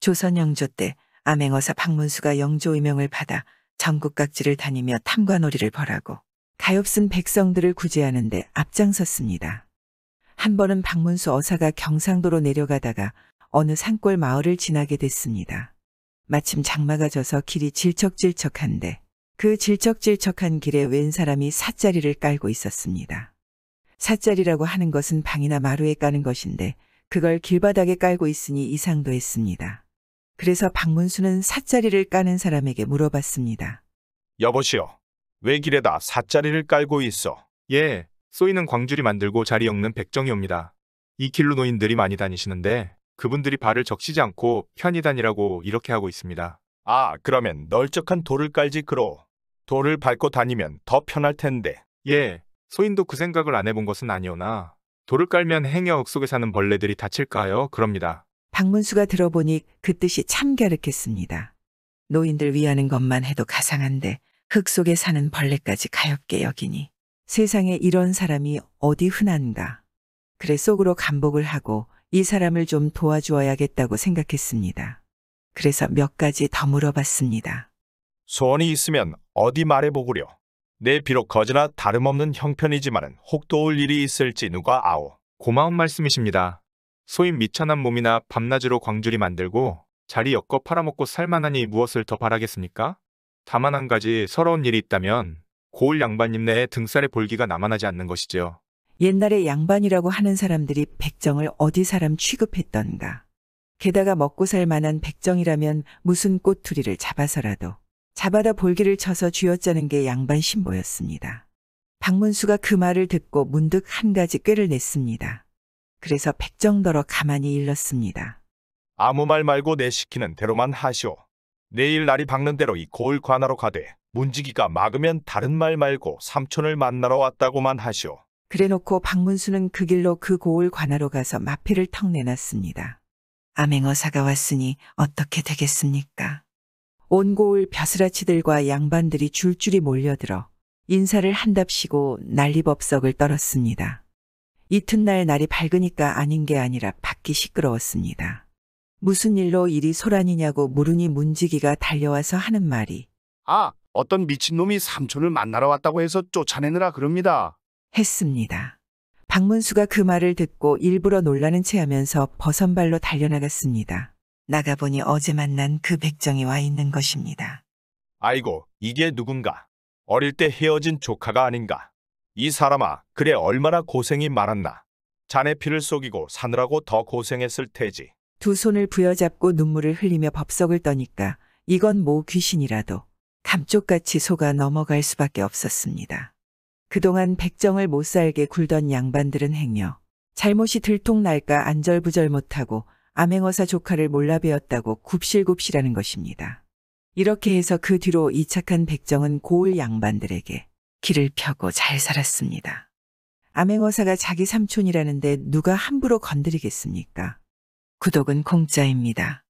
조선 영조 때 암행어사 박문수가 영조 의명을 받아 전국 각지를 다니며 탐관오리를 벌하고 가엾은 백성들을 구제하는데 앞장섰습니다. 한 번은 박문수 어사가 경상도로 내려가다가 어느 산골 마을을 지나게 됐습니다. 마침 장마가 져서 길이 질척질척한데 그 질척질척한 길에 웬 사람이 사자리를 깔고 있었습니다. 사자리라고 하는 것은 방이나 마루에 까는 것인데 그걸 길바닥에 깔고 있으니 이상도 했습니다. 그래서 박문수는 사짜리를 까는 사람에게 물어봤습니다. 여보시오. 왜 길에다 사짜리를 깔고 있어? 예, 쏘이는 광주리 만들고 자리 없는 백정이옵니다. 이 길로 노인들이 많이 다니시는데 그분들이 발을 적시지 않고 편히 다니라고 이렇게 하고 있습니다. 아, 그러면 널쩍한 돌을 깔지 그로. 돌을 밟고 다니면 더 편할 텐데. 예, 소인도 그 생각을 안 해본 것은 아니오나 돌을 깔면 행여억 속에 사는 벌레들이 다칠까 하여 그럽니다. 박문수가 들어보니 그 뜻이 참 갸륵했습니다. 노인들 위하는 것만 해도 가상한데 흙 속에 사는 벌레까지 가엾게 여기니 세상에 이런 사람이 어디 흔한가. 그래 속으로 간복을 하고 이 사람을 좀 도와주어야겠다고 생각했습니다. 그래서 몇 가지 더 물어봤습니다. 소원이 있으면 어디 말해보구려. 내 비록 거지나 다름없는 형편이지만혹 도울 일이 있을지 누가 아오. 고마운 말씀이십니다. 소인 미천한 몸이나 밤낮으로 광주리 만들고 자리 엮어 팔아먹고 살만하니 무엇을 더 바라겠습니까? 다만 한 가지 서러운 일이 있다면 고을 양반님 내에 등살의 볼기가 남아나지 않는 것이지요. 옛날에 양반이라고 하는 사람들이 백정을 어디 사람 취급했던가. 게다가 먹고 살 만한 백정이라면 무슨 꽃투리를 잡아서라도 잡아다 볼기를 쳐서 쥐어짜는 게 양반 신보였습니다. 박문수가 그 말을 듣고 문득 한 가지 꾀를 냈습니다. 그래서 백정더러 가만히 일렀습니다. 아무 말 말고 내 시키는 대로만 하시오. 내일 날이 밝는 대로 이 고을 관하로 가되 문지기가 막으면 다른 말 말고 삼촌을 만나러 왔다고만 하시오. 그래놓고 박문수는 그 길로 그 고을 관하로 가서 마패를 턱 내놨습니다. 암행어사가 왔으니 어떻게 되겠습니까? 온 고을 벼슬아치들과 양반들이 줄줄이 몰려들어 인사를 한답시고 난리법석을 떨었습니다. 이튿날 날이 밝으니까 아닌 게 아니라 밖이 시끄러웠습니다. 무슨 일로 일이 소란이냐고 물으니 문지기가 달려와서 하는 말이 아, 어떤 미친놈이 삼촌을 만나러 왔다고 해서 쫓아내느라 그럽니다. 했습니다. 박문수가 그 말을 듣고 일부러 놀라는 체 하면서 벗선발로 달려나갔습니다. 나가보니 어제 만난 그 백정이 와 있는 것입니다. 아이고, 이게 누군가. 어릴 때 헤어진 조카가 아닌가. 이 사람아 그래 얼마나 고생이 많았나. 자네 피를 속이고 사느라고 더 고생했을 테지. 두 손을 부여잡고 눈물을 흘리며 법석을 떠니까 이건 모 뭐 귀신이라도 감쪽같이 속아 넘어갈 수밖에 없었습니다. 그동안 백정을 못 살게 굴던 양반들은 행여 잘못이 들통날까 안절부절 못하고 암행어사 조카를 몰라 배었다고 굽실굽실하는 것입니다. 이렇게 해서 그 뒤로 이 착한 백정은 고을 양반들에게 길을 펴고 잘 살았습니다. 암행어사가 자기 삼촌이라는데 누가 함부로 건드리겠습니까? 구독은 공짜입니다.